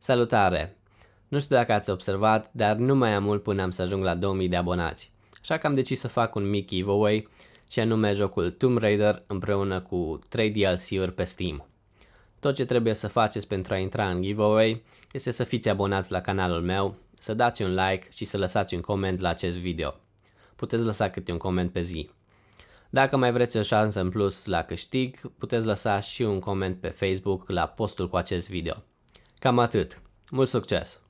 Salutare! Nu știu dacă ați observat, dar nu mai am mult până am să ajung la 2000 de abonați. Așa că am decis să fac un mic giveaway, și anume jocul Tomb Raider împreună cu 3 DLC-uri pe Steam. Tot ce trebuie să faceți pentru a intra în giveaway este să fiți abonați la canalul meu, să dați un like și să lăsați un coment la acest video. Puteți lăsa câte un coment pe zi. Dacă mai vreți o șansă în plus la câștig, puteți lăsa și un coment pe Facebook la postul cu acest video. Cam atât. Mult succes!